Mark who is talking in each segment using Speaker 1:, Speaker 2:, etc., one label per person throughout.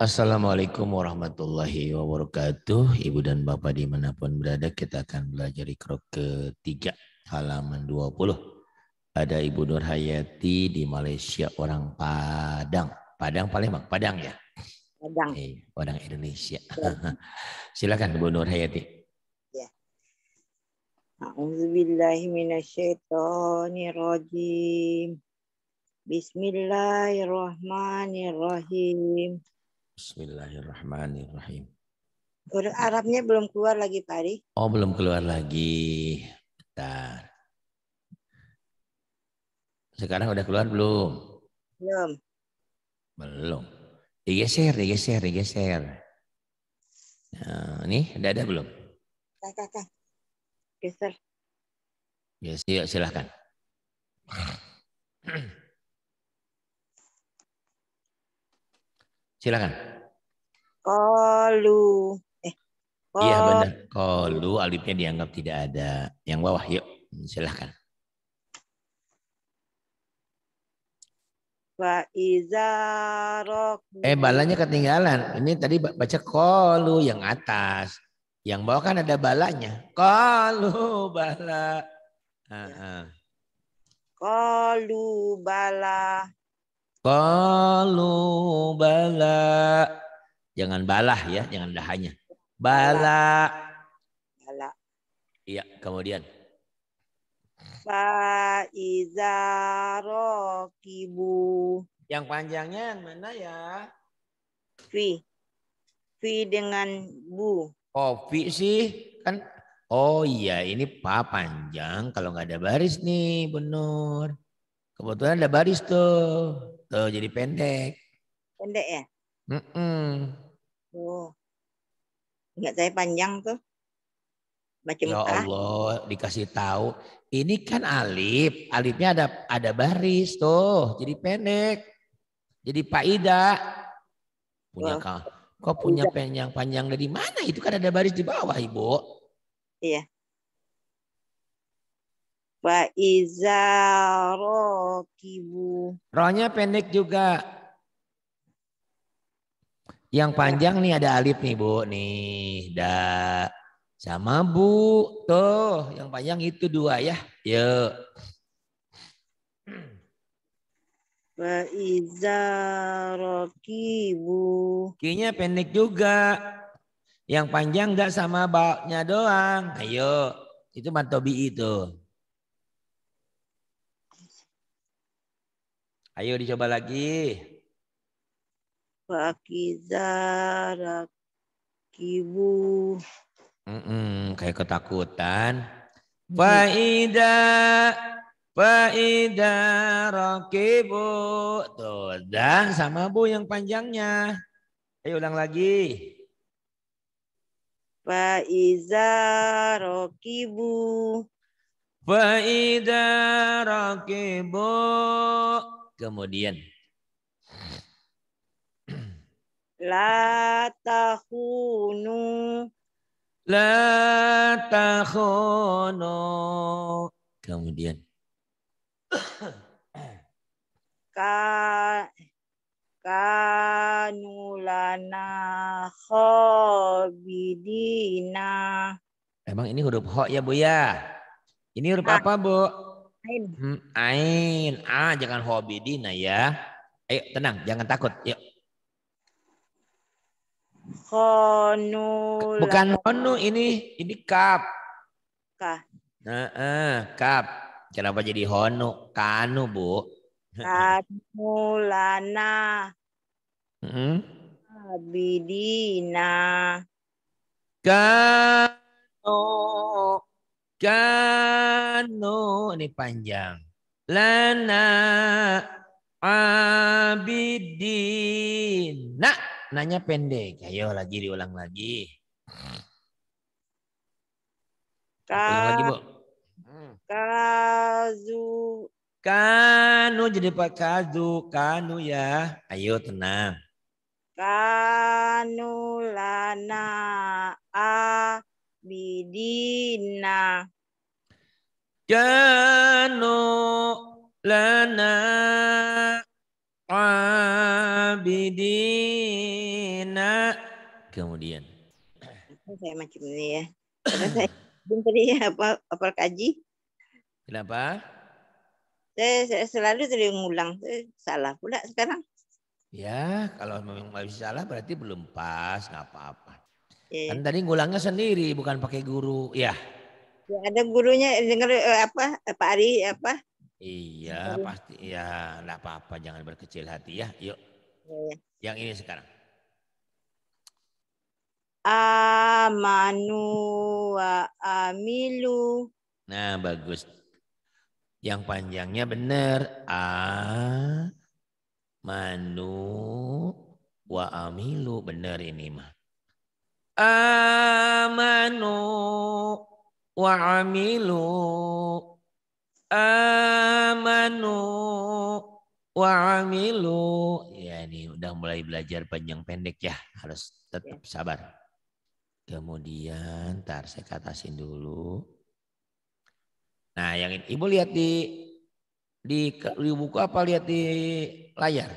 Speaker 1: Assalamualaikum warahmatullahi wabarakatuh. Ibu dan Bapak dimanapun berada, kita akan belajar ikro ketiga halaman 20. Ada Ibu Nurhayati di Malaysia, orang Padang. Padang Palembang, Padang ya? Padang. Eh, Padang Indonesia. Ya. Silakan Ibu Nurhayati.
Speaker 2: Hayati. Ya. Bismillahirrahmanirrahim.
Speaker 1: Bismillahirrahmanirrahim.
Speaker 2: Arabnya belum keluar lagi, Pak Ari.
Speaker 1: Oh, belum keluar lagi. Bentar. Sekarang udah keluar belum? Belum. Belum. Digeser, digeser, digeser. Nah, nih, udah ada belum? Kakak,
Speaker 2: kakak. Geser.
Speaker 1: Geser, silahkan.
Speaker 2: Silakan. Kolu. Eh. Iya, kol.
Speaker 1: Iya benar. Kolu alifnya dianggap tidak ada. Yang bawah yuk. Silakan. Eh balanya ketinggalan. Ini tadi baca kolu yang atas. Yang bawah kan ada balanya.
Speaker 2: Kolu bala.
Speaker 1: Ya.
Speaker 2: Kolu bala.
Speaker 1: Kalu bala. Jangan balah ya, jangan dahanya. Bala. Bala. Iya, kemudian.
Speaker 2: Faiza rokibu. Yang panjangnya yang mana ya? Fi. Fi dengan
Speaker 1: bu. Oh, fi sih kan. Oh iya, ini pa panjang kalau nggak ada baris nih, benar. Kebetulan ada baris tuh. Tuh eh, jadi pendek. Pendek ya? Mm -mm. Oh.
Speaker 2: Enggak saya panjang tuh.
Speaker 1: Baca ya Allah, dikasih tahu. Ini kan alif, alifnya ada ada baris tuh, jadi pendek. Jadi Ida punya oh. kau. Kok punya iya. panjang panjang dari mana? Itu kan ada baris di bawah, Ibu.
Speaker 2: Iya. Wa iza rokibu. Rohnya pendek juga.
Speaker 1: Yang panjang nih ada alif nih bu. Nih da sama bu. Tuh yang panjang itu dua ya. Yuk. Wa iza rokibu. Kinya pendek juga. Yang panjang gak sama baknya doang. Ayo. Itu mantobi itu. Ayo dicoba lagi.
Speaker 2: Wakiza rakibu.
Speaker 1: Mm -mm, kayak ketakutan. Faida Faida rakibu. Tuh, dan sama Bu yang panjangnya. Ayo ulang lagi. Faiza rakibu. Faida rakibu kemudian. La tahunu. La tahunu. Kemudian.
Speaker 2: Ka kanulana khobidina.
Speaker 1: Emang ini huruf ho ya Bu ya? Ini huruf nah. apa Bu? Ain. Hmm, ain. Ah, jangan hobidina ya. Ayo tenang, jangan takut. Yuk.
Speaker 2: Khonu. Bukan khonu ini,
Speaker 1: ini kap. Ka. Nah, eh, kap. Kenapa jadi honu? Kanu, Bu.
Speaker 2: Kanu lana. hmm Abidina.
Speaker 1: Kanu. Kanu no ini panjang. Lana abidin. nak nanya pendek. Ayo lagi diulang lagi. Ka, lagi, Bu. Hmm.
Speaker 2: Kazu.
Speaker 1: Kanu jadi Pak Kazu. Kanu ya. Ayo tenang.
Speaker 2: Kanu lana abidina
Speaker 1: kanu lana abidina kemudian
Speaker 2: saya macam ini ya Bukan belum tadi ya, apa apa kaji kenapa saya, saya selalu tadi ngulang saya salah pula sekarang
Speaker 1: ya kalau memang masih salah berarti belum pas nggak apa-apa iya. kan tadi ngulangnya sendiri bukan pakai guru ya Ya, ada gurunya dengar eh, apa
Speaker 2: eh, Pak Ari apa?
Speaker 1: Iya Ari. Iya. pasti ya nggak apa-apa jangan berkecil hati ya yuk. Ya, ya. Yang ini sekarang.
Speaker 2: Amanu wa amilu.
Speaker 1: Nah bagus. Yang panjangnya benar. A manu wa amilu benar ini mah. Amanu وعملوا amanu wa amilu. Ya ini udah mulai belajar panjang pendek ya. Harus tetap ya. sabar. Kemudian ntar saya katasin dulu. Nah yang ini, ibu lihat di di, di buku apa lihat di layar?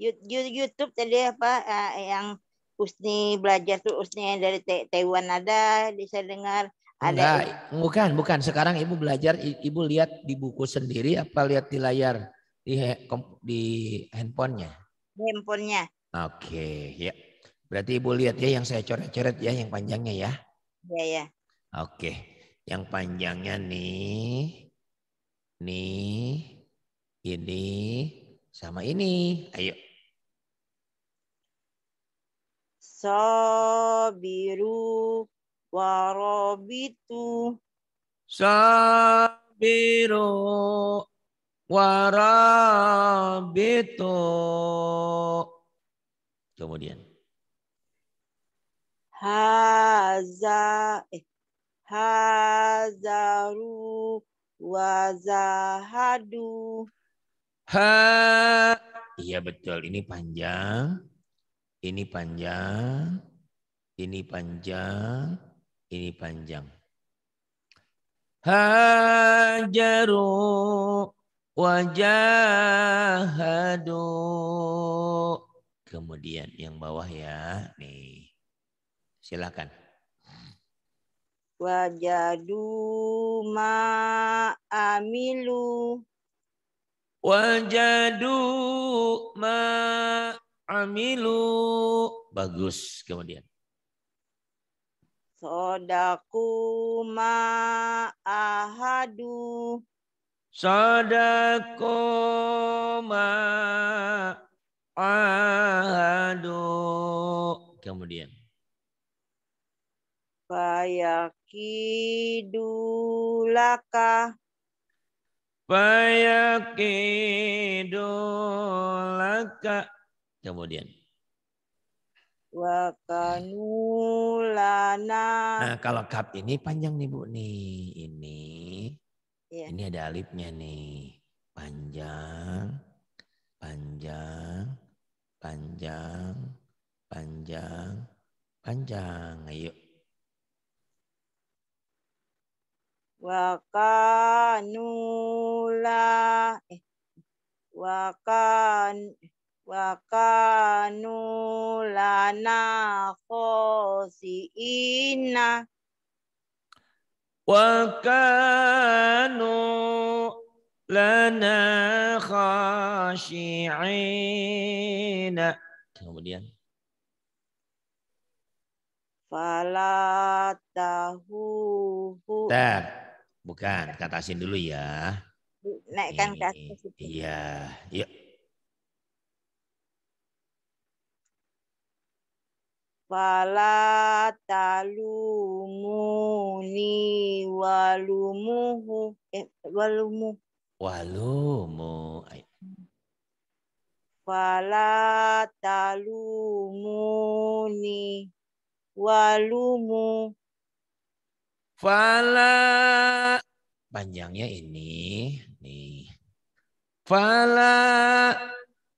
Speaker 2: YouTube tadi apa eh, yang Usni belajar tuh Usni dari Taiwan ada, bisa dengar
Speaker 1: ada Enggak, bukan, bukan. Sekarang ibu belajar, ibu lihat di buku sendiri apa lihat di layar di di handphonenya?
Speaker 2: handphonenya.
Speaker 1: Oke, ya. Berarti ibu lihat ya yang saya coret-coret ya yang panjangnya ya. Iya, ya. Oke. Yang panjangnya nih. Nih. Ini sama ini. Ayo.
Speaker 2: biru warabitu
Speaker 1: sabiru warabitu kemudian
Speaker 2: haza eh hazaru wazahadu
Speaker 1: ha iya betul ini panjang ini panjang ini panjang ini panjang. Hajaru wajahadu. Kemudian yang bawah ya. Nih. Silakan.
Speaker 2: Wajadu ma amilu.
Speaker 1: Wajadu ma amilu. Bagus. Kemudian.
Speaker 2: Sodakuma ahadu.
Speaker 1: Sodakuma ahadu. Kemudian.
Speaker 2: Bayakidulaka.
Speaker 1: Bayakidulaka. Kemudian.
Speaker 2: Wa Nah,
Speaker 1: kalau kap ini panjang nih, Bu. Nih, ini. Yeah. Ini ada alifnya nih. Panjang, panjang, panjang, panjang, panjang. Ayo. Nah,
Speaker 2: Wakanula eh wakan eh wa kanu lana khosiina
Speaker 1: wa kanu lana khashiina kemudian
Speaker 2: fala tahu
Speaker 1: Bentar. bukan katasin dulu ya
Speaker 2: naikkan kasih iya yuk fala talumuni walumuhu eh, walumu
Speaker 1: walumu
Speaker 2: fala talumuni
Speaker 1: walumu fala panjangnya ini nih fala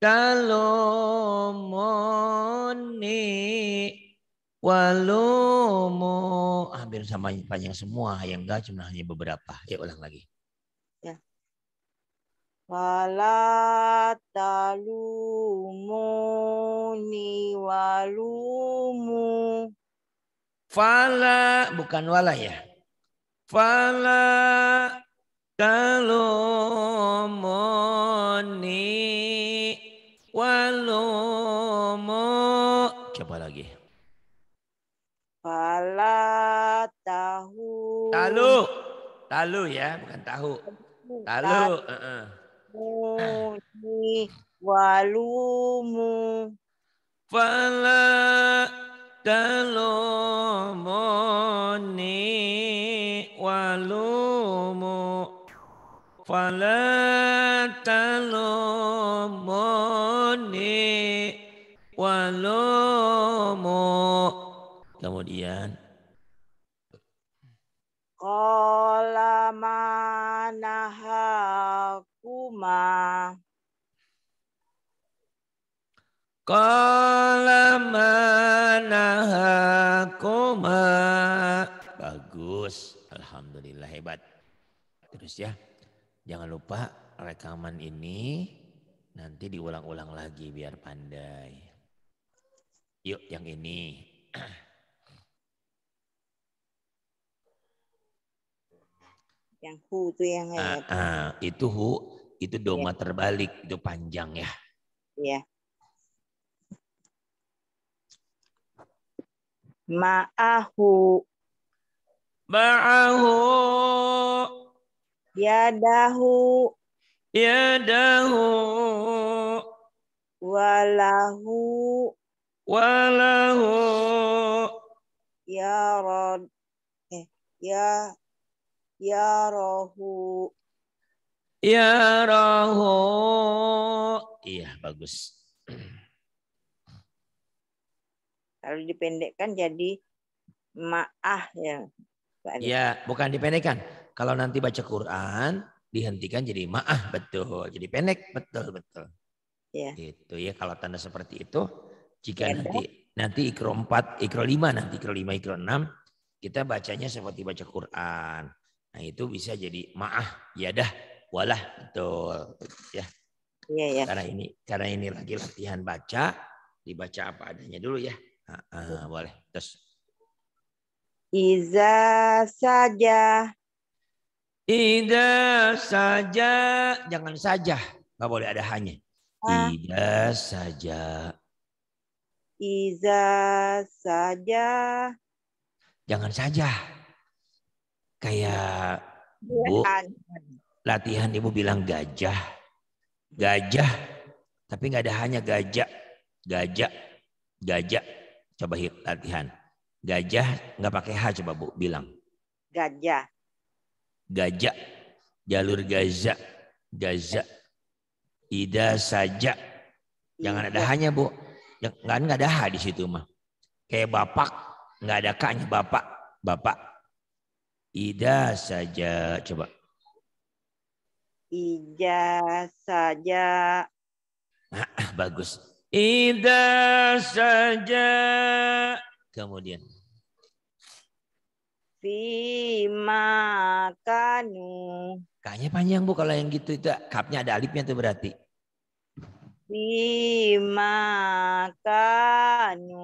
Speaker 1: talumuni Walomo Hampir sama panjang semua. Yang enggak cuma hanya beberapa. Ya ulang lagi. Ya.
Speaker 2: ni walumu.
Speaker 1: Fala. Bukan wala ya. Fala. Kalau Talu ya, bukan tahu. Talu.
Speaker 2: Muni
Speaker 1: walumu. Fala talomoni walumu. Fala talomoni walumu. Kemudian
Speaker 2: ma nahakuma
Speaker 1: Kala Bagus. Alhamdulillah hebat. Terus ya. Jangan lupa rekaman ini nanti diulang-ulang lagi biar pandai. Yuk yang ini. Yang hu itu yang uh, uh, itu hu itu iya. doma ya. terbalik itu panjang ya.
Speaker 2: ya Ma'ahu.
Speaker 1: Ma'ahu. Yadahu. Yadahu.
Speaker 2: Walahu. Walahu. Ya Rod. Eh, ya Ya Rohu,
Speaker 1: Ya Rohu, Iya, bagus.
Speaker 2: Kalau dipendekkan jadi ma'ah ya.
Speaker 1: Ya, bukan dipendekkan. Kalau nanti baca Quran, dihentikan jadi ma'ah, betul. Jadi pendek, betul, betul. Iya, itu ya, kalau tanda seperti itu, jika ya, nanti nanti ikro empat, ikro lima, nanti ikro lima, ikro enam, kita bacanya seperti baca Quran. Nah itu bisa jadi maah, dah walah, betul. Ya. Iya, ya. Karena ini karena ini lagi latihan baca, dibaca apa adanya dulu ya. Nah, uh, boleh. Terus.
Speaker 2: Iza saja.
Speaker 1: Ida saja, jangan saja, nggak boleh ada hanya. Ida saja. Iza saja. Jangan saja. Kayak iya Bu, kan? latihan ibu bilang gajah. Gajah, tapi nggak ada hanya gajah. Gajah, gajah. Coba hit latihan. Gajah nggak pakai H coba Bu bilang. Gajah. Gajah. Jalur Gaza. Gaza. Ida saja. Jangan ada iya. hanya Bu. Jangan nggak ada H di situ mah. Kayak bapak nggak ada kaknya bapak. Bapak Ida saja coba.
Speaker 2: Ida saja.
Speaker 1: Ah, bagus. Ida saja. Kemudian.
Speaker 2: Fima kanu.
Speaker 1: Kayaknya panjang bu kalau yang gitu itu kapnya ada alifnya tuh berarti.
Speaker 2: Fima
Speaker 1: kanu.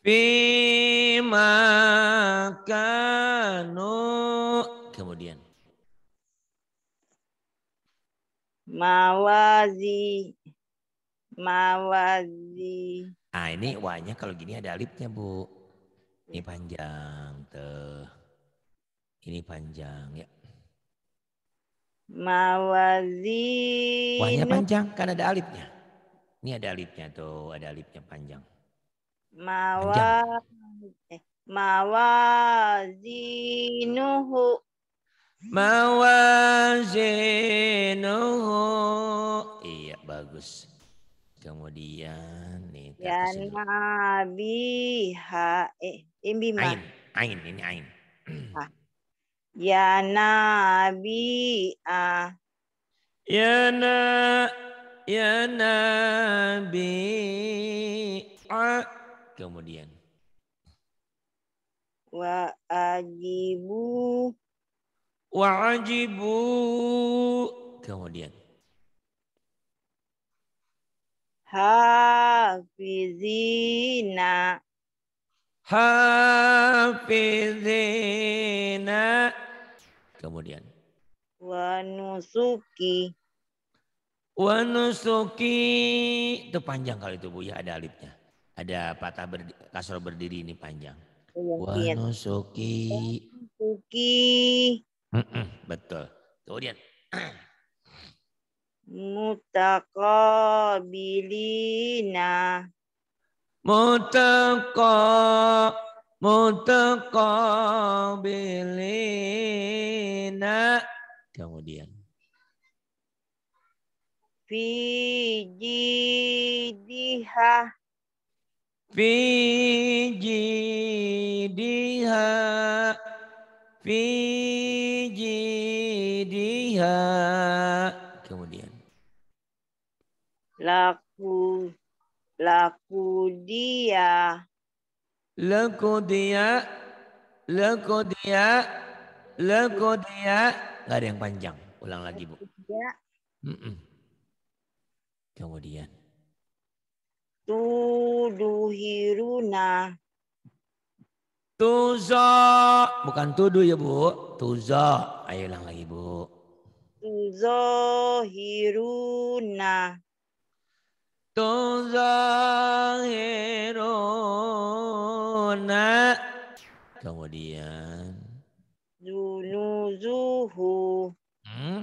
Speaker 1: Bima kanu kemudian mawazi
Speaker 2: mawazi
Speaker 1: ah ini wanya kalau gini ada alifnya bu ini panjang tuh ini panjang ya
Speaker 2: mawazi wanya panjang kan ada alifnya
Speaker 1: ini ada alifnya tuh ada alifnya panjang
Speaker 2: Mawa ya. eh,
Speaker 1: mawazinuhu mawazinuhu iya bagus kemudian nih ya
Speaker 2: nabi ha eh imbima ain
Speaker 1: ain ini ain
Speaker 2: ha. Ah. ya nabi
Speaker 1: a ya na ya nabi ah kemudian. Wa ajibu. Wa
Speaker 2: ajibu. Kemudian. Hafizina. Hafizina. Kemudian. Wanusuki.
Speaker 1: Wanusuki. Itu panjang kali itu Bu ya ada alifnya ada patah berdi, kasro berdiri ini panjang.
Speaker 2: Iya, iya.
Speaker 1: Wanusuki.
Speaker 2: Wanusuki.
Speaker 1: Betul. Kemudian.
Speaker 2: Mutakabilina.
Speaker 1: Mutaqa Mutakabilina. Kemudian.
Speaker 2: Fijidihah
Speaker 1: fi jidiha fi jidiha kemudian
Speaker 2: laku laku dia
Speaker 1: laku dia laku dia laku dia nggak ada yang panjang ulang lagi bu mm -mm. kemudian
Speaker 2: tuduhiruna.
Speaker 1: Tuzo. Bukan tuduh ya, Bu. Tuzo. Ayo ulang lagi, Bu.
Speaker 2: Tuzo Hiruna,
Speaker 1: Tuzo Hiruna. Kemudian. Zunuzuhu. Hmm?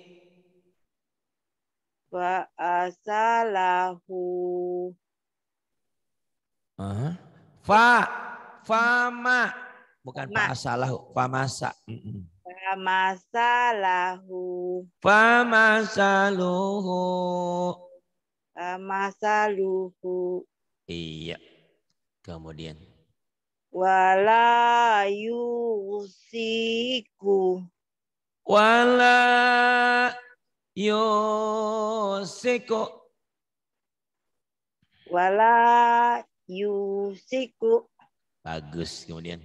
Speaker 2: wa asalahu.
Speaker 1: Uh, fa fama bukan Ma. fa asalahu, fa Mm
Speaker 2: Famasalahu.
Speaker 1: Famasaluhu.
Speaker 2: Famasaluhu.
Speaker 1: Iya. Kemudian.
Speaker 2: Wala yusiku. Wala yusiko wala yusiku
Speaker 1: bagus kemudian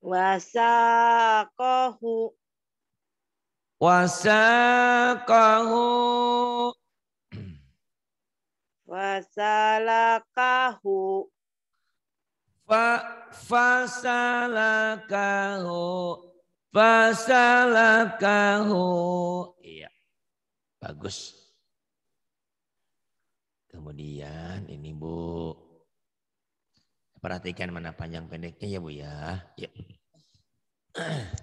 Speaker 2: wasakohu
Speaker 1: wasakohu wasalakahu fa fasalakahu fasalakahu. Iya. Bagus. Kemudian ini Bu. Perhatikan mana panjang pendeknya ya Bu ya. Ya.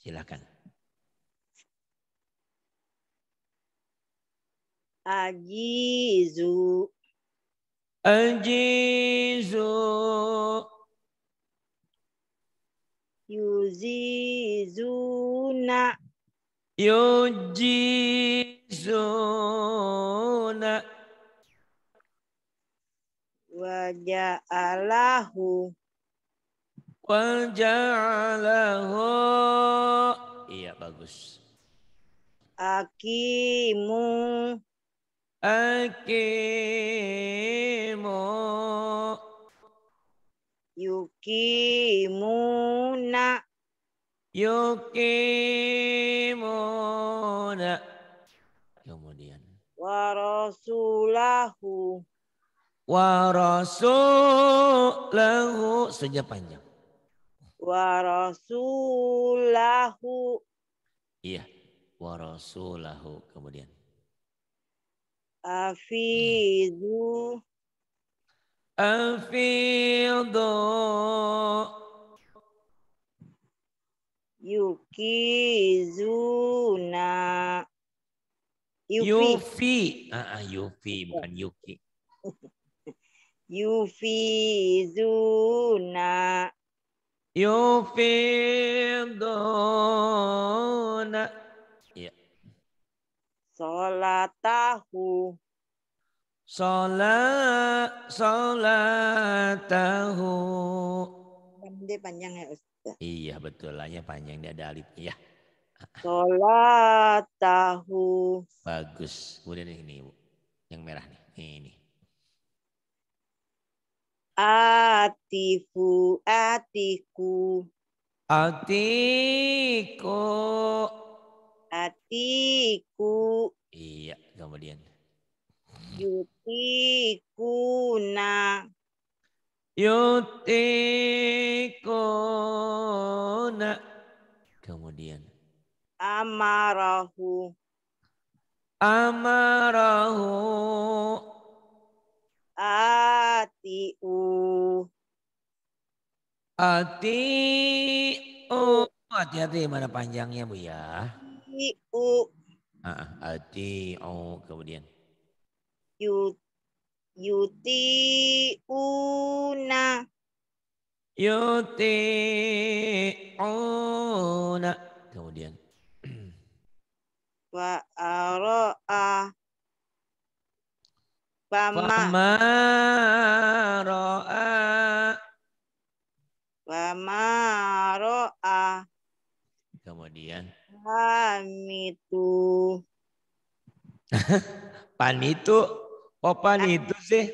Speaker 1: Silakan.
Speaker 2: Ajizu. Ajizu yuzizuna yuzizuna waja'alahu waja'alahu
Speaker 1: iya bagus akimu akimu
Speaker 2: yukimuna
Speaker 1: yukimuna kemudian warasulahu warasulahu sejak panjang
Speaker 2: warasulahu
Speaker 1: iya warasulahu kemudian afidu
Speaker 2: أفيضا Yukizuna. Yufi. Yufi.
Speaker 1: Ah, uh, ah, Yufi bukan é. Yuki.
Speaker 2: Yufizuna. Yufiduna.
Speaker 1: Ya. Yeah. Solatahu. Salat salatahu. Dia panjang ya Ustaz. Iya betul lahnya panjang dia ada alif ya. Salatahu. Bagus. Kemudian ini Bu. Yang merah nih. Ini.
Speaker 2: Atifu, atiku. Atiku. Atiku. Iya, kemudian. Yuk yutikuna
Speaker 1: yutikuna
Speaker 2: kemudian amarahu amarahu atiu
Speaker 1: atiu oh, hati-hati mana panjangnya bu ya
Speaker 2: atiu
Speaker 1: ah, ah, atiu kemudian
Speaker 2: yuti una kemudian wa ara Fama. Fama
Speaker 1: ro'a.
Speaker 2: Fama ro'a.
Speaker 1: Kemudian.
Speaker 2: Pamitu.
Speaker 1: Panitu Popani itu sih.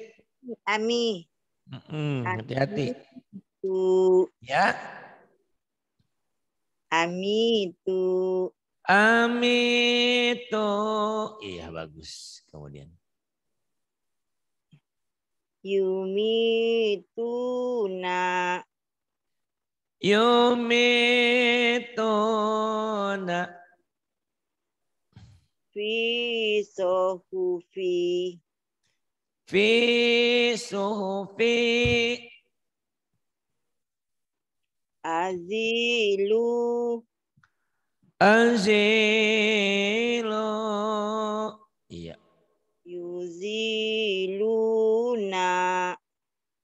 Speaker 2: Ami.
Speaker 1: hati-hati. Itu. Ya. Ami itu. Ami itu. Iya bagus. Kemudian. Yumi itu
Speaker 2: na. Yumi itu na. Fi fi
Speaker 1: fi suhufi
Speaker 2: azilu
Speaker 1: azilu iya
Speaker 2: yuziluna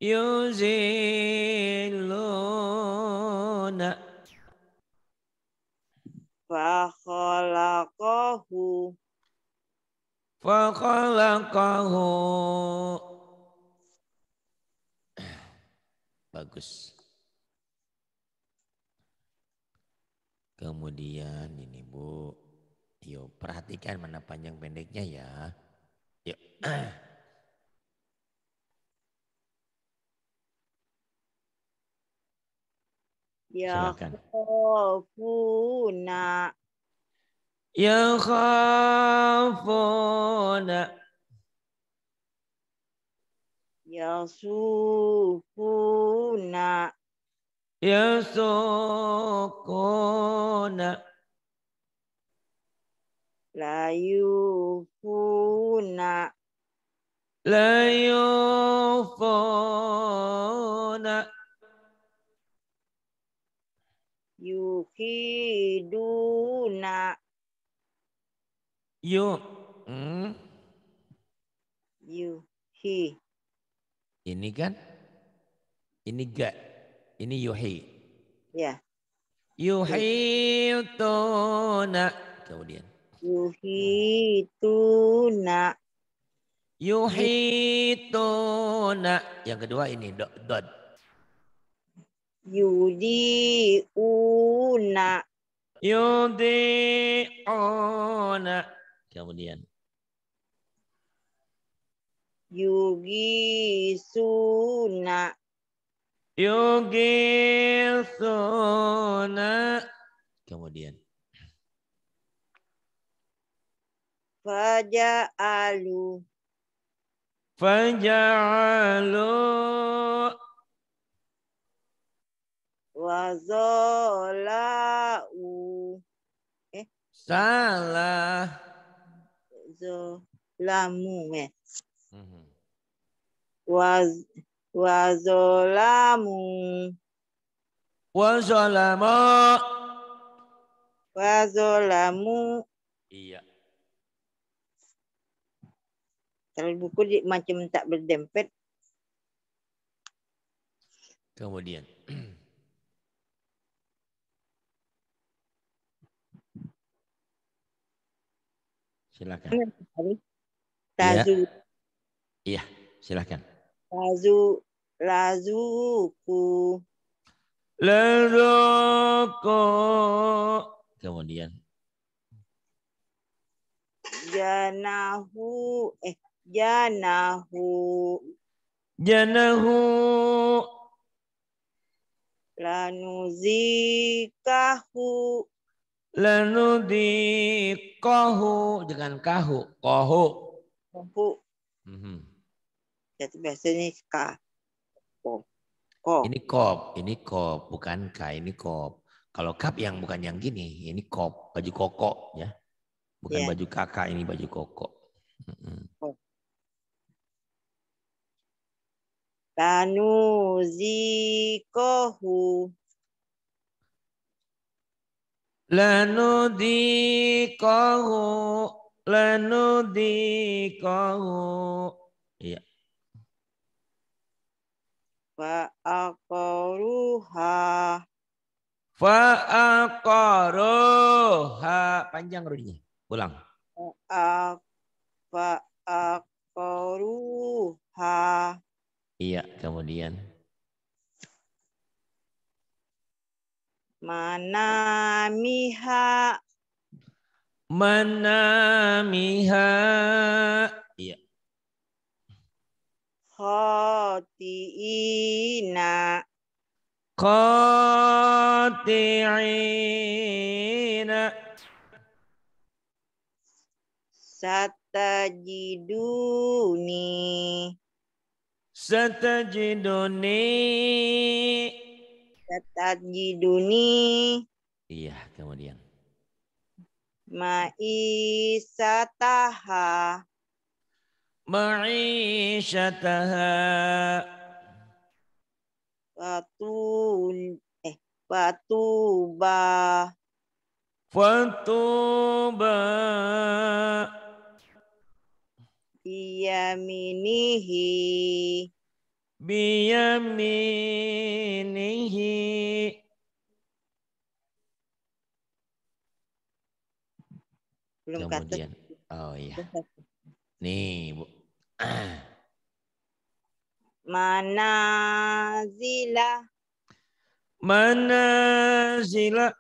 Speaker 1: yuziluna
Speaker 2: fa khalaqahu
Speaker 1: Fakalakahu. Bagus. Kemudian ini Bu, yuk perhatikan mana panjang pendeknya ya. Yuk.
Speaker 2: Ya, Silakan. nak
Speaker 1: yakhafuna
Speaker 2: yasufuna yasukuna layufuna layufuna yuhiduna
Speaker 1: You. Hmm.
Speaker 2: You. He.
Speaker 1: Ini kan? Ini gak. Ini he. Ya. Yeah. na. Kemudian. to na. Yang kedua ini dot. dot.
Speaker 2: Yudi una kemudian. Yugi suna.
Speaker 1: Yugi suna. Kemudian. Faja'alu.
Speaker 2: Faja'alu. Wazola'u. Eh? Salah zolamu wa zolamu wa iya kalau buku di, macam tak berdempet
Speaker 1: kemudian Silakan. Iya. Tazu. Iya, silakan.
Speaker 2: Tazu
Speaker 1: lazuku. Lazuku. Kemudian.
Speaker 2: Janahu eh janahu.
Speaker 1: Janahu.
Speaker 2: Lanuzikahu
Speaker 1: lenudi kohu dengan kahu kohu kohu mm -hmm.
Speaker 2: jadi biasanya ka
Speaker 1: kop. ini kop ini kop bukan ka ini kop kalau kap yang bukan yang gini ini kop baju koko ya bukan yeah. baju kakak ini baju koko
Speaker 2: mm -hmm. oh. Tanuzi
Speaker 1: kohu lanudikahu lanudikahu iya fa
Speaker 2: aqaruha
Speaker 1: fa aqaruha panjang rudinya ulang
Speaker 2: fa aqaruha
Speaker 1: iya kemudian
Speaker 2: Manamiha.
Speaker 1: Manamiha. Iya.
Speaker 2: Khoti'ina.
Speaker 1: Khoti'ina. Satajiduni. Satajiduni. Tatajiduni. Iya, kemudian.
Speaker 2: Ma'isataha.
Speaker 1: Ma'isataha.
Speaker 2: Batu, eh ba. Iya minihi
Speaker 1: biyaminihi belum kemudian oh iya nih bu zila
Speaker 2: manazila
Speaker 1: manazila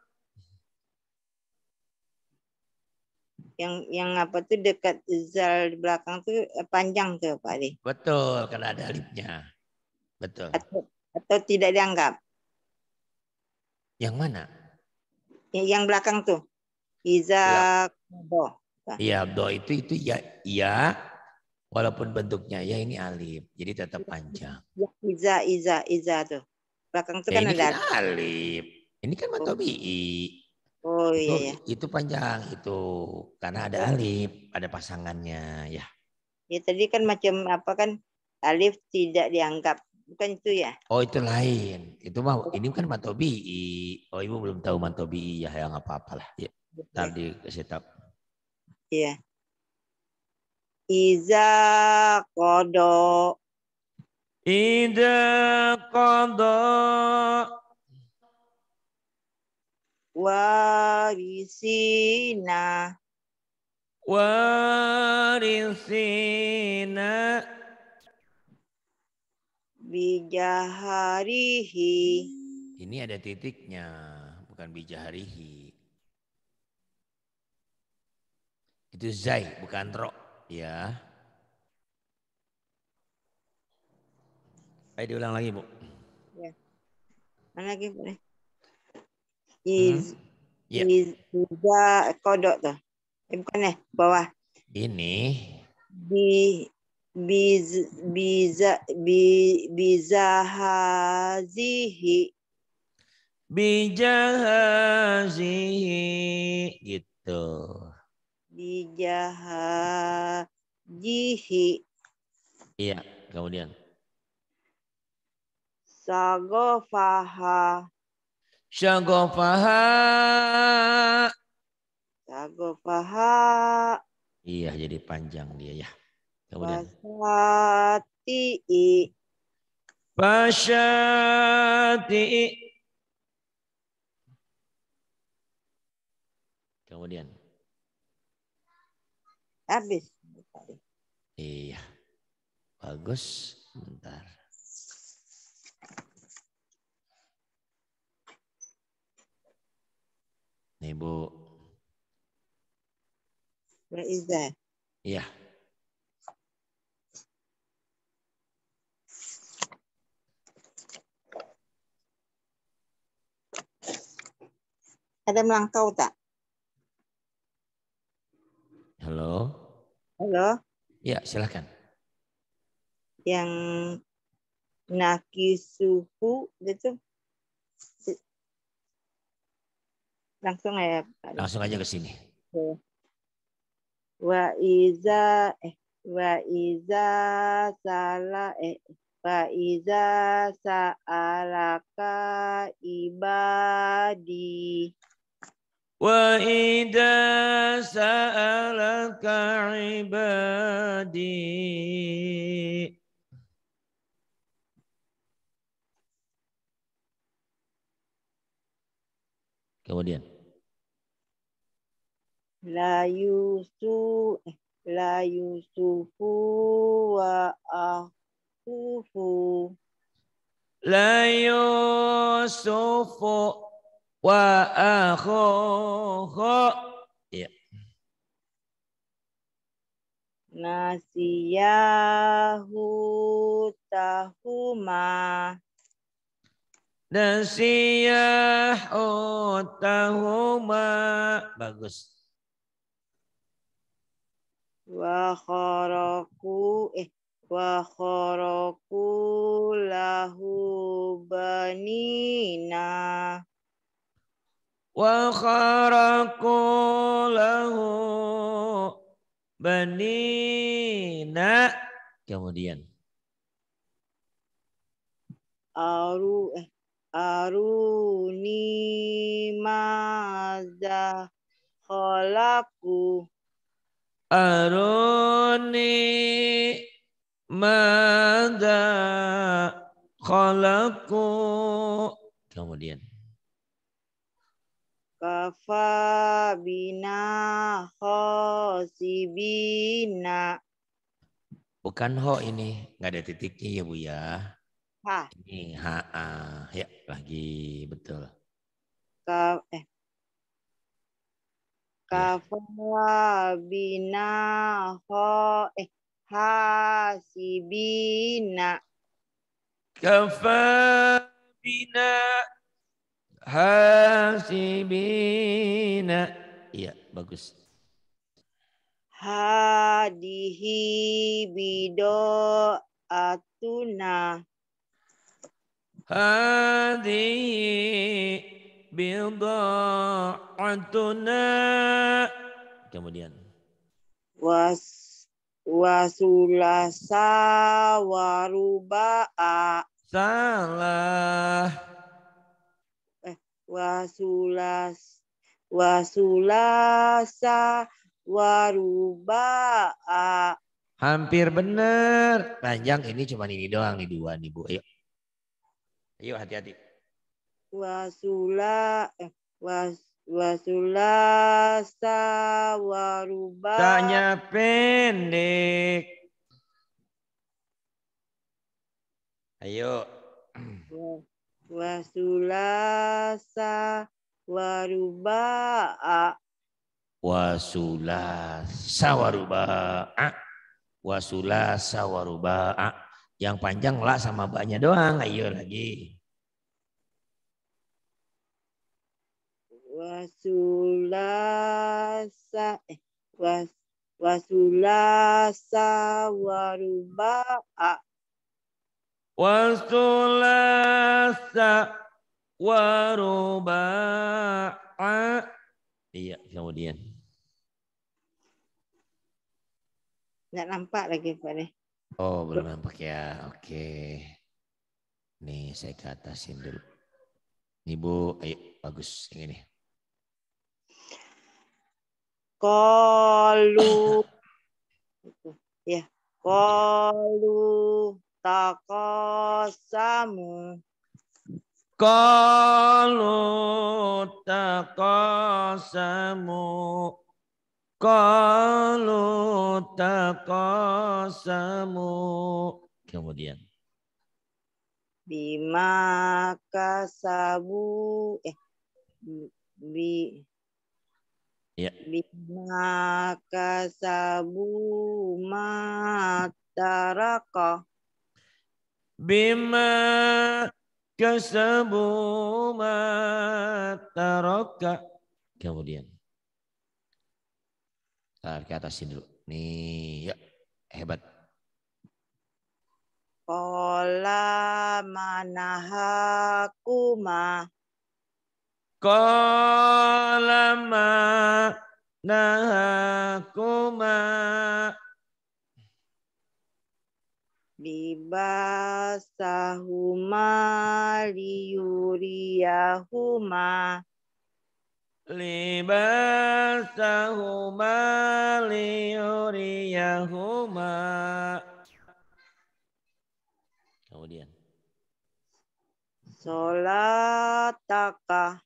Speaker 2: yang yang apa tuh dekat zal belakang tuh eh, panjang tuh Pak Ali.
Speaker 1: Betul, karena ada lipnya Betul.
Speaker 2: Atau, atau tidak dianggap. Yang mana? Ya, yang belakang tuh. Iza ya. do. Iya, do
Speaker 1: itu itu ya ya walaupun bentuknya ya ini alif. Jadi tetap ya, panjang.
Speaker 2: Ya, iza iza iza tuh. Belakang tuh ya, kan ini ada kan
Speaker 1: alif. Ini kan matobi'i. Oh, oh itu, iya, iya. Itu panjang itu karena ada oh. alif, ada pasangannya ya.
Speaker 2: Ya tadi kan macam apa kan alif tidak dianggap Bukan itu ya?
Speaker 1: Oh itu lain. Itu mah ini kan mantobi Oh ibu belum tahu mantobi iya, ya yang apa-apa lah. Ya, tadi dikasih tahu. Iya.
Speaker 2: Iza kodo. Iza kodo. Warisina.
Speaker 1: Warisina
Speaker 2: bijaharihi.
Speaker 1: Ini ada titiknya, bukan bijaharihi. Itu zai, bukan ro, ya. Ayo diulang lagi, Bu.
Speaker 2: Ya. Mana lagi, Bu? Hmm? Iz, hmm. yeah. iz, kodok tuh. Eh, bukan ya, bawah. Ini. Di, biz biza bi bizahazihi
Speaker 1: bijahazihi gitu
Speaker 2: bijahazihi
Speaker 1: iya kemudian
Speaker 2: sagofaha
Speaker 1: sagofaha
Speaker 2: sagofaha
Speaker 1: iya jadi panjang dia ya Kemudian. Fasyati'i. Kemudian. Habis. Iya. Bagus. Bentar. Nih Bu.
Speaker 2: Iya. Iya. Ada melangkau tak? Halo. Halo.
Speaker 1: Ya, silakan.
Speaker 2: Yang suhu gitu. Langsung ya,
Speaker 1: Pak. Langsung aja ke sini.
Speaker 2: Wa iza eh wa iza salah eh wa iza sa'alaka ibadi
Speaker 1: وإذا سألك عبادي Kemudian.
Speaker 2: La yusu eh, la yusufu
Speaker 1: wa akufu. La yusufu wa akhoho ya.
Speaker 2: nasiyahu tahuma
Speaker 1: nasiyahu tahuma bagus wa
Speaker 2: kharaku eh wa kharaku lahu banina
Speaker 1: وخرقوا له benina. Kemudian.
Speaker 2: Aru eh, aruni maza kholaku.
Speaker 1: Aruni maza kholaku. Kemudian kafa
Speaker 2: bina khosibina.
Speaker 1: Bukan ho ini, nggak ada titiknya ya Bu ya. Ha. Ini ha, A ya lagi betul. Ka, eh. Ya.
Speaker 2: Kafa bina ho eh hasibina.
Speaker 1: Kafa bina hasibina. Iya, bagus.
Speaker 2: Hadihi bido atuna.
Speaker 1: Hadihi atuna. Kemudian. Was
Speaker 2: wasulasa waruba'a. Salah wasulasa waruba
Speaker 1: Hampir benar. Panjang ini cuma ini doang nih dua nih Bu. Ayo. Ayo hati-hati.
Speaker 2: Wasula eh, was wasulasa waruba. Tanya
Speaker 1: pendek. Ayo.
Speaker 2: Wasulasa waruba'a
Speaker 1: wasulasa waruba'a wasulasa waruba'a yang panjang lah sama banyak doang ayo lagi
Speaker 2: wasulasa eh was wasulasa waruba'a
Speaker 1: wasulasa wa iya kemudian nggak nampak lagi Pak deh. Oh, belum nampak ya. Oke. Nih saya ke atasin dulu. Nih Bu, ayo bagus ini ini. Kalu ya,
Speaker 2: kalu takosamu
Speaker 1: Kalu taqasamu Kalu taqasamu Kemudian Bima
Speaker 2: kasabu eh bi ya. Bima kasabu mataraka.
Speaker 1: Bima kasabu ma taraka. Kemudian. Tarik ke atas sini dulu. Nih, ya. Hebat.
Speaker 2: Kola manahakuma. Kola manahakuma libasahuma liyuriyahuma
Speaker 1: libasahuma liyuriyahuma kemudian solataka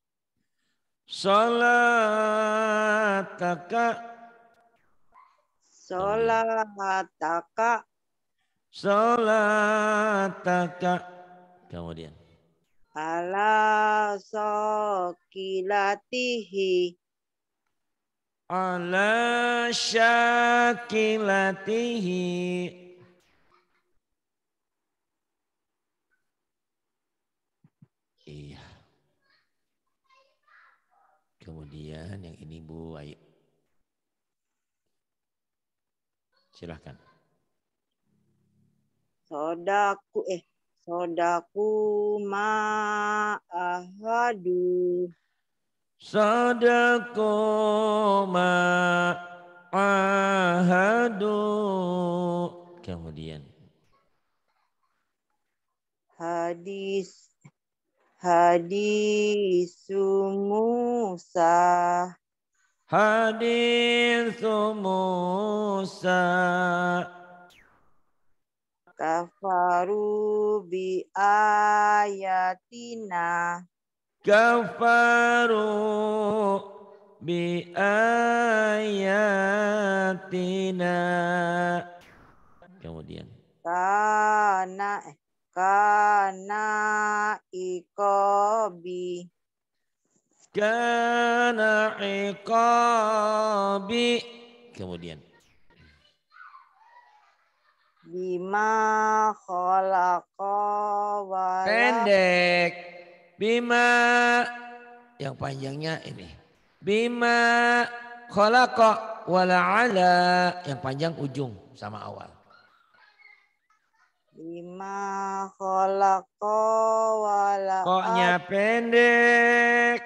Speaker 1: solataka
Speaker 2: solataka
Speaker 1: Salataka. Kemudian.
Speaker 2: Ala sokilatihi.
Speaker 1: Ala syakilatihi. Iya. Kemudian yang ini Bu Ayu. Silahkan
Speaker 2: sodaku eh sodaku ma
Speaker 1: ahadu sodaku ma ahadu kemudian
Speaker 2: hadis hadis Musa
Speaker 1: hadis Musa
Speaker 2: kafaru bi ayatina
Speaker 1: kafaru bi ayatina kemudian
Speaker 2: kana kana ikobi
Speaker 1: kana
Speaker 2: ikobi kemudian Bima khalaqa wala. pendek.
Speaker 1: Bima yang panjangnya ini. Bima wala ala yang panjang ujung sama awal.
Speaker 2: Bima khalaqa wala. Koknya pendek.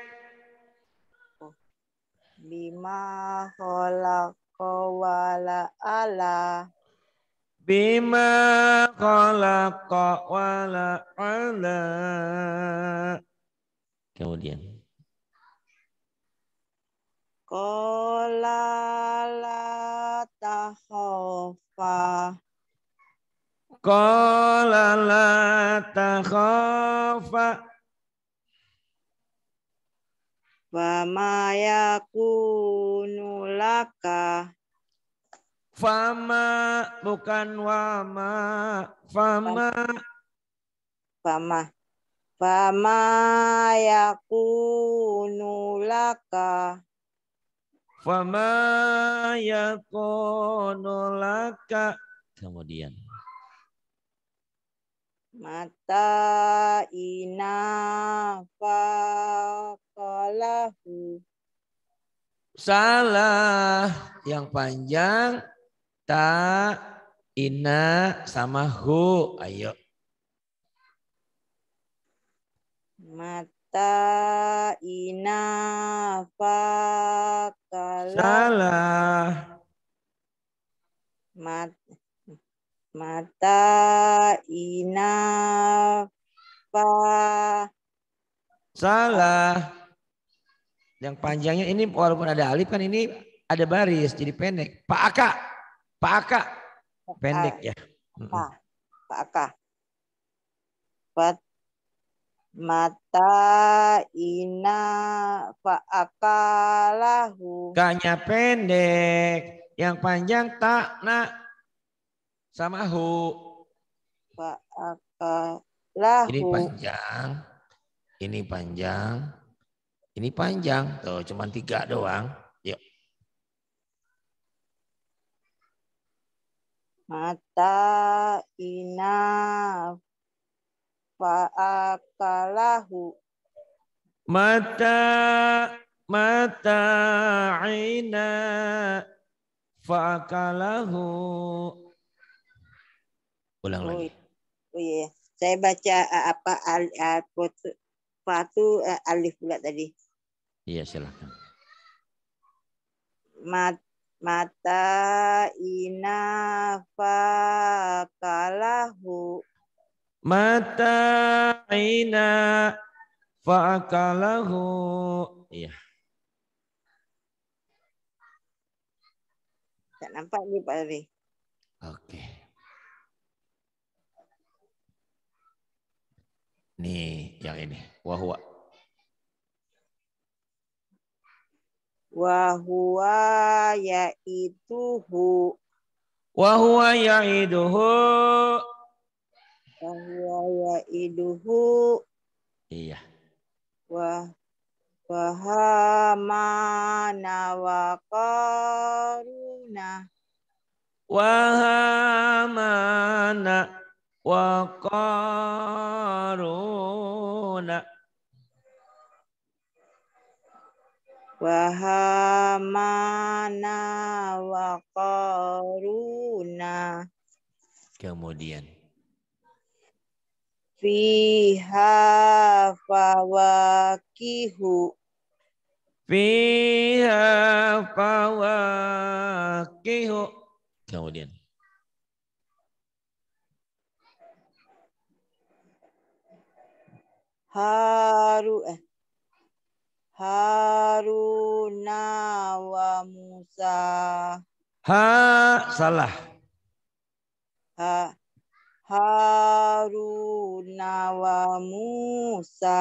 Speaker 2: Bima wala ala
Speaker 1: bima khalaqa la ala kemudian
Speaker 2: qala la takhofa.
Speaker 1: Kola la takhofa.
Speaker 2: Wa ma yakunu laka Fama bukan wama. Fama. Fama. Fama ya kunulaka. Fama ya kunulaka. Kemudian. Mata ina fakalahu.
Speaker 1: Salah yang panjang Ta, ina, sama hu. Ayo.
Speaker 2: Mata, ina, fakala. Salah. Mat, mata, ina, fa.
Speaker 1: Salah. Yang panjangnya ini walaupun ada alif kan ini ada baris jadi pendek. Pak Aka. Pak Aka. Pendek ya. Pak, Aka. Fat
Speaker 2: mata ina faakalahu.
Speaker 1: Kanya pendek, yang panjang tak nak sama hu.
Speaker 2: Faakalahu. Ini
Speaker 1: panjang, ini panjang, ini panjang. Tuh, cuma tiga doang.
Speaker 2: hatta ina faakalahu
Speaker 1: mata mata ina faakalahu ulang lagi oh,
Speaker 2: iya, oh, iya. saya baca eh, apa al, al fatu eh, alif pula tadi
Speaker 1: iya silakan
Speaker 2: mata mata inafa kalahu
Speaker 1: mata ina fa kalahu iya
Speaker 2: tak nampak ni Pak Ali.
Speaker 1: Oke. Nih yang ini wah.
Speaker 2: Wahua hu.
Speaker 1: Wahua yaiduhu.
Speaker 2: Wahua yaiduhu. Iya. Wah Wahamana wa qaruna.
Speaker 1: Wahamana wa qaruna.
Speaker 2: Wahamana wa
Speaker 1: Kemudian.
Speaker 2: Fiha fawakihu.
Speaker 1: Fiha fawakihu. Kemudian.
Speaker 2: Haru eh Haruna wa Musa.
Speaker 1: Ha salah.
Speaker 2: Ha Haruna wa Musa.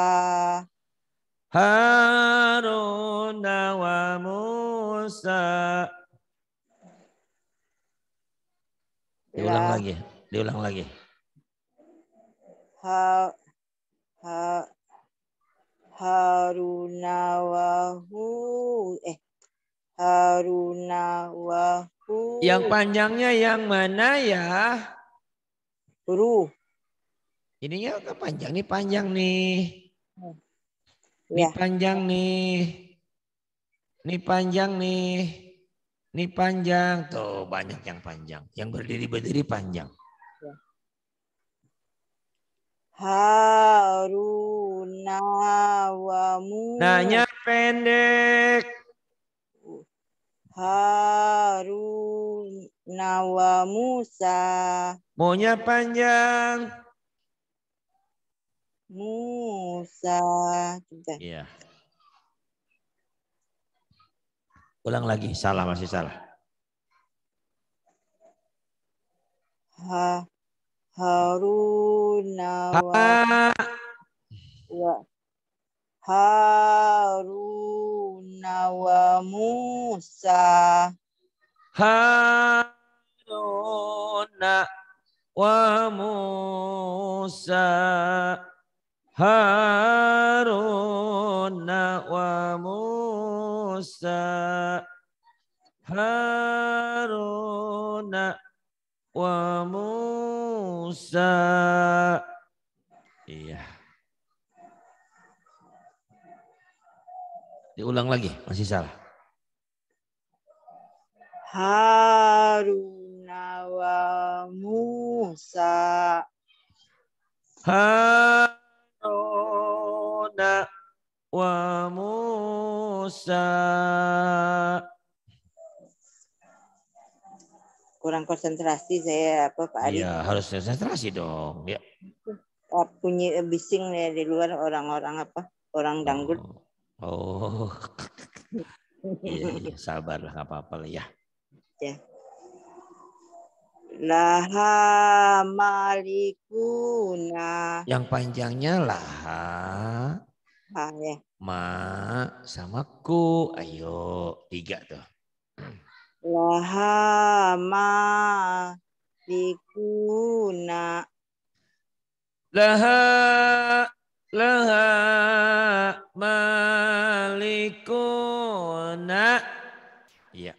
Speaker 1: Haruna wa Musa. Diulang ya. lagi, diulang lagi.
Speaker 2: Ha, ha, Haruna wahu eh Haruna wahu Yang panjangnya yang
Speaker 1: mana ya? Huruf. Ininya kan panjang nih panjang nih. Ini oh. ya. panjang nih. Ini panjang nih. Ini panjang. Tuh banyak yang panjang. Yang berdiri-berdiri panjang.
Speaker 2: Haruna wa Musa. Nanya pendek. Haruna wa Musa. Maunya panjang. Musa. Iya.
Speaker 1: Iya. Ulang lagi, salah masih salah.
Speaker 2: Ha Haruna wa ya. Haruna wa
Speaker 1: Musa Haruna wa Musa Haruna wa Musa Haruna wa Musa Musa. Iya. Diulang lagi, masih salah.
Speaker 2: Harun wa
Speaker 1: Musa. Haruna wa Musa.
Speaker 2: kurang konsentrasi saya apa Pak Ari. Iya,
Speaker 1: harus konsentrasi dong, ya.
Speaker 2: Punya bising ya di luar orang-orang apa? Orang dangdut.
Speaker 1: Oh. oh. iya, iya, sabar lah, apa-apa lah ya. Ya.
Speaker 2: Laha malikuna.
Speaker 1: Yang panjangnya laha. Ah ya. Ma sama ku. Ayo, tiga tuh
Speaker 2: laha ma
Speaker 1: likuna laha laha malikuna ya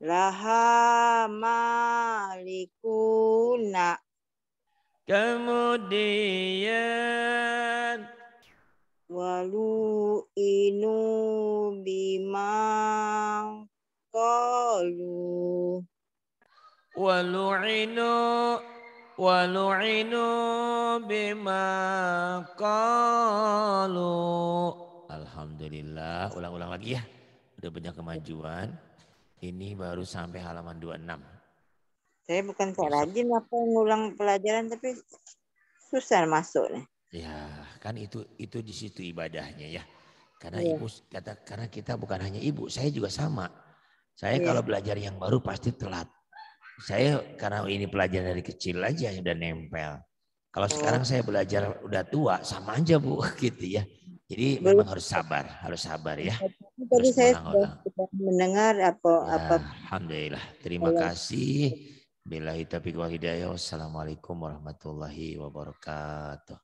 Speaker 1: laha
Speaker 2: malikuna kemudian walu inu bima inu
Speaker 1: walu inu bima qalu Alhamdulillah ulang-ulang lagi ya udah banyak kemajuan ini baru sampai halaman 26
Speaker 2: saya bukan saya rajin apa ngulang pelajaran tapi susah masuk nih
Speaker 1: Ya, kan itu itu di situ ibadahnya ya. Karena ya. ibu kata karena kita bukan hanya ibu, saya juga sama. Saya ya. kalau belajar yang baru pasti telat. Saya karena ini pelajaran dari kecil aja yang udah nempel. Kalau oh. sekarang saya belajar udah tua sama aja Bu gitu ya. Jadi memang harus sabar, harus sabar ya. Iya,
Speaker 2: tadi saya sudah, mendengar apa ya, apa.
Speaker 1: Alhamdulillah. Terima kasih. Bila hitapi wa hidayah. Wassalamualaikum warahmatullahi wabarakatuh.